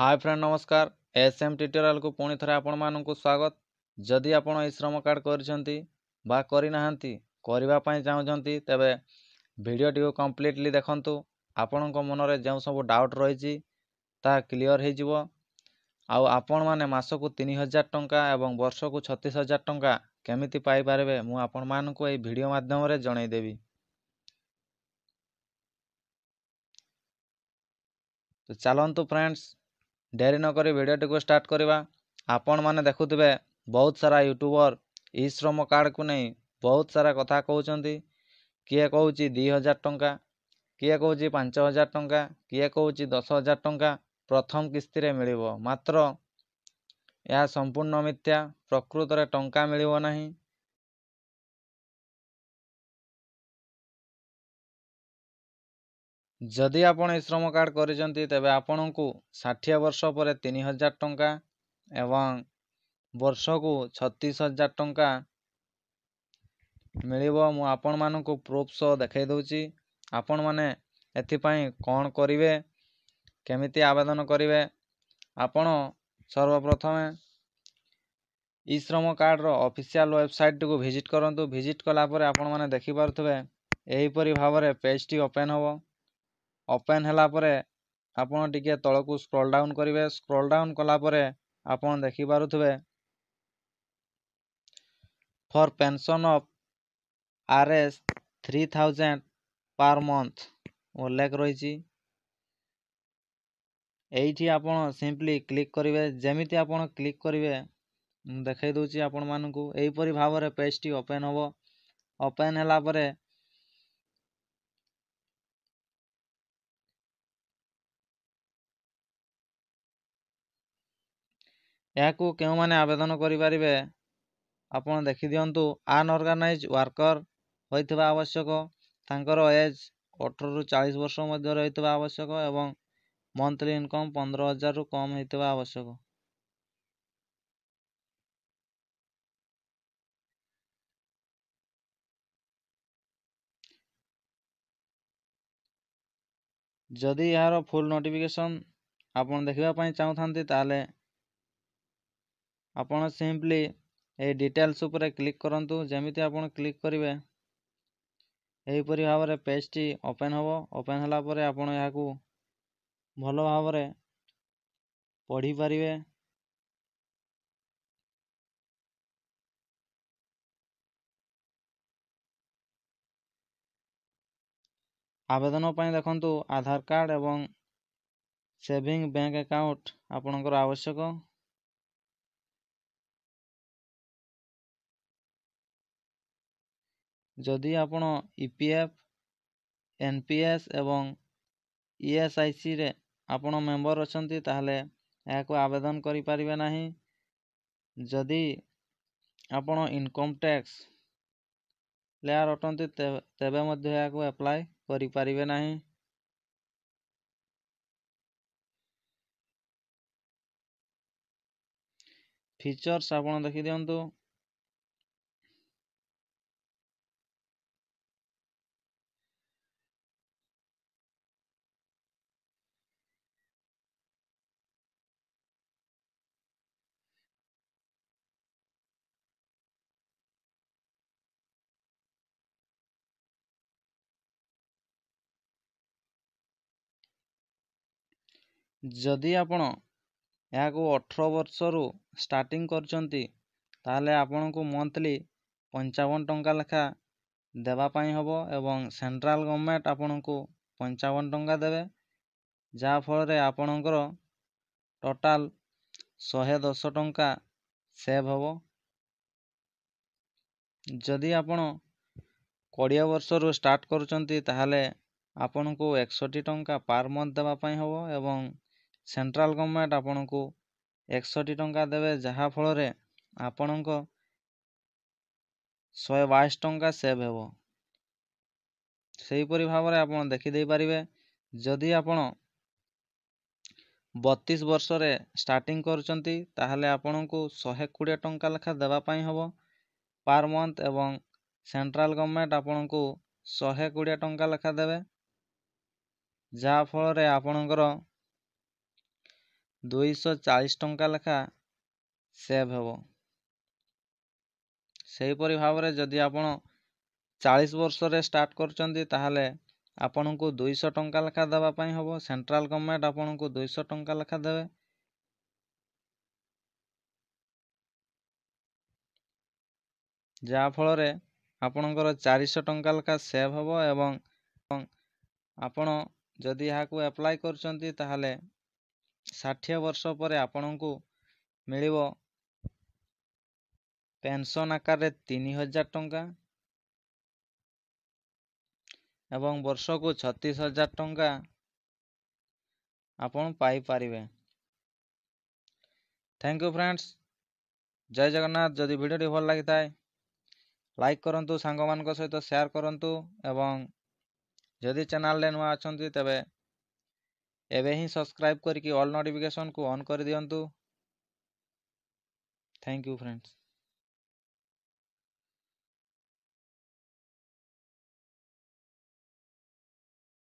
high friend ନମସ୍କାର S M ଟ୍ୟୁଟୋରିଆଲ୍କୁ ପୁଣି ଥରେ ଆପଣମାନଙ୍କୁ ସ୍ୱାଗତ ଯଦି ଆପଣ ଏଇ ଶ୍ରମ କାର୍ଡ଼ କରିଛନ୍ତି ବା କରିନାହାନ୍ତି କରିବା ପାଇଁ ଚାହୁଁଛନ୍ତି ତେବେ ଭିଡ଼ିଓଟିକୁ କମ୍ପ୍ଲିଟଲି ଦେଖନ୍ତୁ ଆପଣଙ୍କ ମନରେ ଯେଉଁ ସବୁ ଡାଉଟ୍ ରହିଛି ତାହା କ୍ଲିଅର୍ ହୋଇଯିବ ଆଉ ଆପଣମାନେ ମାସକୁ ତିନି ହଜାର ଟଙ୍କା ଏବଂ ବର୍ଷକୁ ଛତିଶ ହଜାର ଟଙ୍କା କେମିତି ପାଇପାରିବେ ମୁଁ ଆପଣମାନଙ୍କୁ ଏଇ ଭିଡ଼ିଓ ମାଧ୍ୟମରେ ଜଣାଇଦେବି ତ ଚାଲନ୍ତୁ ଫ୍ରେଣ୍ଡସ୍ ଡେରି ନକରି ଭିଡ଼ିଓଟିକୁ ଷ୍ଟାର୍ଟ କରିବା ଆପଣମାନେ ଦେଖୁଥିବେ ବହୁତ ସାରା ୟୁଟ୍ୟୁବର ଇ ଶ୍ରମ କାର୍ଡ଼କୁ ନେଇ ବହୁତ ସାରା କଥା କହୁଛନ୍ତି କିଏ କହୁଛି ଦୁଇ ହଜାର ଟଙ୍କା କିଏ କହୁଛି ପାଞ୍ଚ ହଜାର ଟଙ୍କା କିଏ କହୁଛି ଦଶ ହଜାର ଟଙ୍କା ପ୍ରଥମ କିସ୍ତିରେ ମିଳିବ ମାତ୍ର ଏହା ସମ୍ପୂର୍ଣ୍ଣ ମିଥ୍ୟା ପ୍ରକୃତରେ ଟଙ୍କା ମିଳିବ ନାହିଁ ଯଦି ଆପଣ ଏହି ଶ୍ରମ କାର୍ଡ଼ କରିଛନ୍ତି ତେବେ ଆପଣଙ୍କୁ ଷାଠିଏ ବର୍ଷ ପରେ ତିନି ହଜାର ଟଙ୍କା ଏବଂ ବର୍ଷକୁ ଛତିଶ ହଜାର ଟଙ୍କା ମିଳିବ ମୁଁ ଆପଣମାନଙ୍କୁ ପ୍ରୁଫ୍ ସହ ଦେଖାଇ ଦେଉଛି ଆପଣମାନେ ଏଥିପାଇଁ କ'ଣ କରିବେ କେମିତି ଆବେଦନ କରିବେ ଆପଣ ସର୍ବପ୍ରଥମେ ଇ ଶ୍ରମ କାର୍ଡ଼ର ଅଫିସିଆଲ ୱେବସାଇଟ୍ଟିକୁ ଭିଜିଟ୍ କରନ୍ତୁ ଭିଜିଟ୍ କଲାପରେ ଆପଣମାନେ ଦେଖିପାରୁଥିବେ ଏହିପରି ଭାବରେ ପେଜ୍ଟି ଓପେନ୍ ହେବ ଓପେନ୍ ହେଲା ପରେ ଆପଣ ଟିକେ ତଳକୁ ସ୍କ୍ରଲ୍ ଡାଉନ୍ କରିବେ ସ୍କ୍ରଲ୍ ଡାଉନ୍ କଲା ପରେ ଆପଣ ଦେଖିପାରୁଥିବେ for pension of R S three thousand per month ଉଲ୍ଲେଖ ରହିଛି ଏଇଠି ଆପଣ ସିମ୍ପଲି କ୍ଲିକ୍ କରିବେ ଯେମିତି ଆପଣ କ୍ଲିକ୍ କରିବେ ମୁଁ ଦେଖାଇ ଦେଉଛି ଆପଣମାନଙ୍କୁ ଏହିପରି ଭାବରେ ପେଜ୍ଟି ଓପେନ୍ ହେବ ଓପେନ୍ ହେଲା ପରେ ଏହାକୁ କେଉଁମାନେ ଆବେଦନ କରିପାରିବେ ଆପଣ ଦେଖିଦିଅନ୍ତୁ ଆନଅର୍ଗାନାଇଜ୍ ୱାର୍କର୍ ହୋଇଥିବା ଆବଶ୍ୟକ ତାଙ୍କର ଏଜ୍ ଅଠରରୁ ଚାଳିଶ ବର୍ଷ ମଧ୍ୟରେ ହୋଇଥିବା ଆବଶ୍ୟକ ଏବଂ ମନ୍ଥଲି ଇନକମ୍ ପନ୍ଦର ହଜାରରୁ କମ୍ ହୋଇଥିବା ଆବଶ୍ୟକ ଯଦି ଏହାର ଫୁଲ୍ ନୋଟିଫିକେସନ୍ ଆପଣ ଦେଖିବା ପାଇଁ ଚାହୁଁଥାନ୍ତି ତାହେଲେ ଆପଣ ସିମ୍ପଲି ଏହି ଡିଟେଲ୍ସ ଉପରେ କ୍ଲିକ୍ କରନ୍ତୁ ଯେମିତି ଆପଣ କ୍ଲିକ୍ କରିବେ ଏହିପରି ଭାବରେ ପେଜ୍ଟି ଓପେନ୍ ହେବ ଓପେନ୍ ହେଲା ପରେ ଆପଣ ଏହାକୁ ଭଲ ଭାବରେ ପଢ଼ିପାରିବେ ଆବେଦନ ପାଇଁ ଦେଖନ୍ତୁ ଆଧାର କାର୍ଡ଼ ଏବଂ ସେଭିଂ ବ୍ୟାଙ୍କ ଆକାଉଣ୍ଟ ଆପଣଙ୍କର ଆବଶ୍ୟକ ଯଦି ଆପଣ E P F N P S ଏବଂ ଇ ଏସ୍ ଆଇ ସିରେ ଆପଣ ମେମ୍ବର୍ ଅଛନ୍ତି ତା'ହେଲେ ଏହାକୁ ଆବେଦନ କରିପାରିବେ ନାହିଁ ଯଦି ଆପଣ ଇନକମ୍ ଟ୍ୟାକ୍ସ ପ୍ଲେୟାର୍ ଅଟନ୍ତି ତେବେ ମଧ୍ୟ ଏହାକୁ ଆପ୍ଲାଏ କରିପାରିବେ ନାହିଁ ଫିଚର୍ସ ଆପଣ ଦେଖିଦିଅନ୍ତୁ ଯଦି ଆପଣ ଏହାକୁ ଅଠର ବର୍ଷରୁ ଷ୍ଟାର୍ଟିଂ କରୁଛନ୍ତି ତା'ହେଲେ ଆପଣଙ୍କୁ ମନ୍ଥଲି ପଞ୍ଚାବନ ଟଙ୍କା ଲେଖା ଦେବା ପାଇଁ ହେବ ଏବଂ ସେଣ୍ଟ୍ରାଲ୍ ଗଭର୍ଣ୍ଣମେଣ୍ଟ ଆପଣଙ୍କୁ ପଞ୍ଚାବନ ଟଙ୍କା ଦେବେ ଯାହାଫଳରେ ଆପଣଙ୍କର ଟୋଟାଲ୍ ଶହେ ଦଶ ଟଙ୍କା ସେଭ୍ ହେବ ଯଦି ଆପଣ କୋଡ଼ିଏ ବର୍ଷରୁ ଷ୍ଟାର୍ଟ କରୁଛନ୍ତି ତା'ହେଲେ ଆପଣଙ୍କୁ ଏକଷଠି ଟଙ୍କା ପାର୍ ମନ୍ଥ ଦେବା ପାଇଁ ହେବ ଏବଂ ସେଣ୍ଟ୍ରାଲ୍ ଗଭର୍ଣ୍ଣମେଣ୍ଟ ଆପଣଙ୍କୁ ଏକଷଠି ଟଙ୍କା ଦେବେ ଯାହାଫଳରେ ଆପଣଙ୍କ ଶହେ ବାଇଶ ଟଙ୍କା ସେଭ୍ ହେବ ସେହିପରି ଭାବରେ ଆପଣ ଦେଖିଦେଇପାରିବେ ଯଦି ଆପଣ ବତିଶ ବର୍ଷରେ ଷ୍ଟାର୍ଟିଂ କରୁଛନ୍ତି ତାହେଲେ ଆପଣଙ୍କୁ ଶହେ କୋଡ଼ିଏ ଟଙ୍କା ଲେଖା ଦେବା ପାଇଁ ହେବ ପାର୍ ମନ୍ଥ ଏବଂ ସେଣ୍ଟ୍ରାଲ୍ ଗଭର୍ଣ୍ଣମେଣ୍ଟ ଆପଣଙ୍କୁ ଶହେ କୋଡ଼ିଏ ଟଙ୍କା ଲେଖା ଦେବେ ଯାହାଫଳରେ ଆପଣଙ୍କର ଦୁଇଶହ ଚାଳିଶ ଟଙ୍କା ଲେଖା ସେଭ୍ ହେବ ସେହିପରି ଭାବରେ ଯଦି ଆପଣ ଚାଳିଶ ବର୍ଷରେ ଷ୍ଟାର୍ଟ କରୁଛନ୍ତି ତାହେଲେ ଆପଣଙ୍କୁ ଦୁଇଶହ ଟଙ୍କା ଲେଖା ଦେବା ପାଇଁ ହେବ ସେଣ୍ଟ୍ରାଲ୍ ଗଭର୍ଣ୍ଣମେଣ୍ଟ ଆପଣଙ୍କୁ ଦୁଇଶହ ଟଙ୍କା ଲେଖା ଦେବେ ଯାହାଫଳରେ ଆପଣଙ୍କର ଚାରିଶହ ଟଙ୍କା ଲେଖା ସେଭ୍ ହେବ ଏବଂ ଆପଣ ଯଦି ଏହାକୁ ଆପ୍ଲାଏ କରୁଛନ୍ତି ତାହେଲେ ଷାଠିଏ ବର୍ଷ ପରେ ଆପଣଙ୍କୁ ମିଳିବ ପେନ୍ସନ୍ ଆକାରରେ ତିନି ହଜାର ଟଙ୍କା ଏବଂ ବର୍ଷକୁ ଛତିଶ ହଜାର ଟଙ୍କା ଆପଣ ପାଇପାରିବେ ଥ୍ୟାଙ୍କ ୟୁ ଫ୍ରେଣ୍ଡସ୍ ଜୟ ଜଗନ୍ନାଥ ଯଦି ଭିଡ଼ିଓଟି ଭଲ ଲାଗିଥାଏ ଲାଇକ୍ କରନ୍ତୁ ସାଙ୍ଗମାନଙ୍କ ସହିତ ସେୟାର କରନ୍ତୁ ଏବଂ ଯଦି ଚ୍ୟାନେଲ୍ରେ ନୂଆ ଅଛନ୍ତି ତେବେ एवं ही सब्सक्राइब करके ऑल नोटिफिकेशन को ऑन कर दियंतु थैंक यू फ्रेंड्स